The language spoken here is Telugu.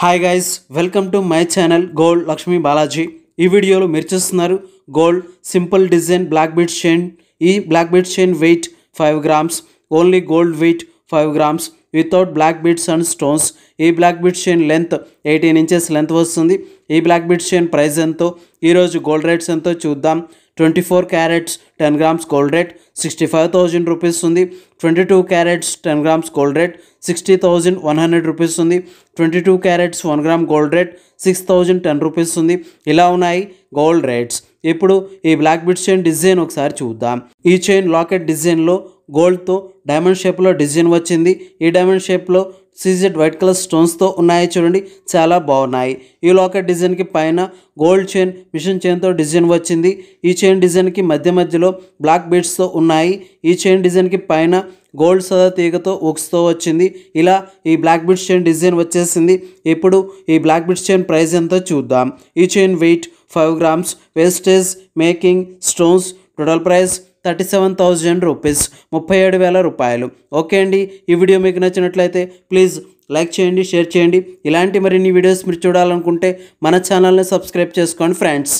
hi guys welcome to my channel gold Lakshmi Balaji ఈ వీడియోలో మీరు చూస్తున్నారు gold simple design black bead chain ఈ black bead chain weight five grams only gold weight five grams without black beads and stones ఈ black bead chain length eighteen inches length వస్తుంది ఈ బ్లాక్ బీట్ చైన్ ప్రైస్ ఎంతో ఈరోజు గోల్డ్ రేట్స్ ఎంతో చూద్దాం twenty four carats ten grams gold rate sixty five thousand rupees ఉంది twenty two carats ten grams gold rate sixty thousand one hundred rupees ఉంది twenty two carats one gram gold rate six thousand ten rupees ఉంది ఇలా ఉన్నాయి గోల్డ్ రేట్స్ ఇప్పుడు ఈ బ్లాక్ బిట్ చైన్ డిజైన్ ఒకసారి చూద్దాం ఈ చైన్ లాకెట్ డిజైన్లో గోల్డ్తో డైమండ్ షేప్లో డిజైన్ వచ్చింది ఈ డైమండ్ షేప్లో సీజెడ్ వైట్ కలర్ స్టోన్స్తో ఉన్నాయి చూడండి చాలా బాగున్నాయి ఈ లాకెట్ డిజైన్కి పైన గోల్డ్ చైన్ మిషన్ చైన్తో డిజైన్ వచ్చింది ఈ చైన్ డిజైన్కి మధ్య మధ్యలో బ్లాక్ బీడ్స్తో ఉన్నాయి ఈ చైన్ డిజైన్కి పైన గోల్డ్ సదా తీగతో ఉక్స్తో వచ్చింది ఇలా ఈ బ్లాక్ బిట్స్ చైన్ డిజైన్ వచ్చేసింది ఇప్పుడు ఈ బ్లాక్ బిట్స్ చైన్ ప్రైస్ ఎంతో చూద్దాం ఈ chain weight five grams wastage making stones total price thirty seven thousand rupees ముప్పై ఏడు వేల రూపాయలు ఓకే అండి ఈ వీడియో మీకు నచ్చినట్లయితే ప్లీజ్ లైక్ చేయండి షేర్ చేయండి ఇలాంటి మరిన్ని వీడియోస్ మీరు చూడాలనుకుంటే మన ఛానల్ని సబ్స్క్రైబ్ చేసుకోండి ఫ్రెండ్స్